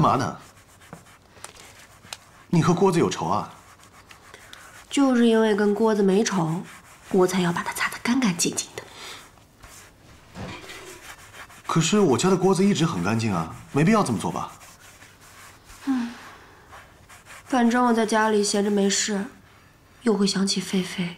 干嘛呢？你和锅子有仇啊？就是因为跟锅子没仇，我才要把它擦得干干净净的。可是我家的锅子一直很干净啊，没必要这么做吧？嗯，反正我在家里闲着没事，又会想起菲菲。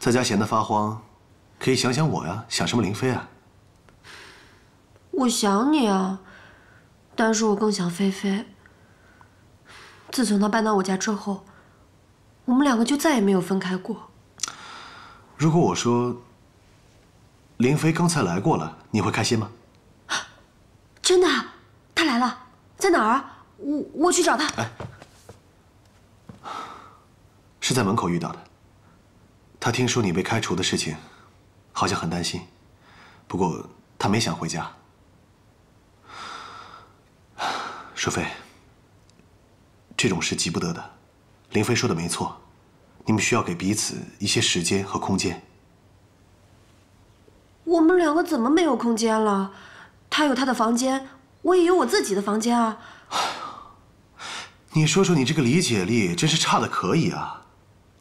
在家闲得发慌，可以想想我呀，想什么林飞啊？我想你啊，但是我更想菲菲。自从她搬到我家之后，我们两个就再也没有分开过。如果我说，林飞刚才来过了，你会开心吗？真的，他来了，在哪儿？我我去找哎，是在门口遇到的。他听说你被开除的事情，好像很担心，不过他没想回家。淑妃，这种事急不得的。林飞说的没错，你们需要给彼此一些时间和空间。我们两个怎么没有空间了？他有他的房间，我也有我自己的房间啊。你说说，你这个理解力真是差的可以啊！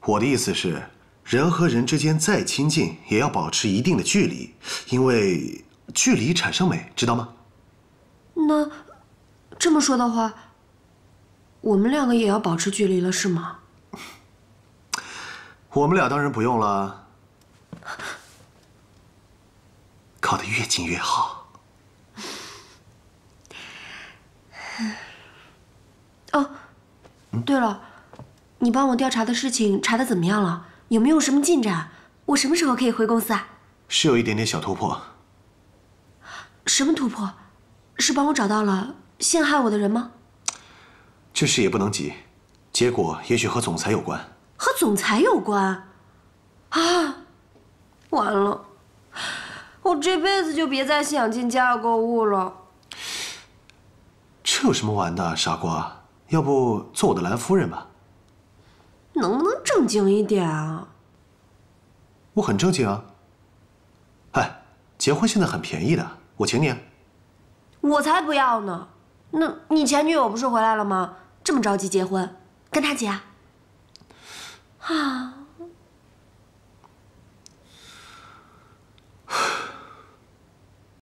我的意思是。人和人之间再亲近，也要保持一定的距离，因为距离产生美，知道吗？那这么说的话，我们两个也要保持距离了，是吗？我们俩当然不用了，靠得越近越好。哦，对了，你帮我调查的事情查的怎么样了？有没有什么进展？我什么时候可以回公司啊？是有一点点小突破。什么突破？是帮我找到了陷害我的人吗？这事也不能急，结果也许和总裁有关。和总裁有关？啊！完了，我这辈子就别再想进家购物了。这有什么玩的，傻瓜！要不做我的蓝夫人吧？能不能？正经一点啊！我很正经啊。哎，结婚现在很便宜的，我请你。我才不要呢！那你前女友不是回来了吗？这么着急结婚，跟她结啊。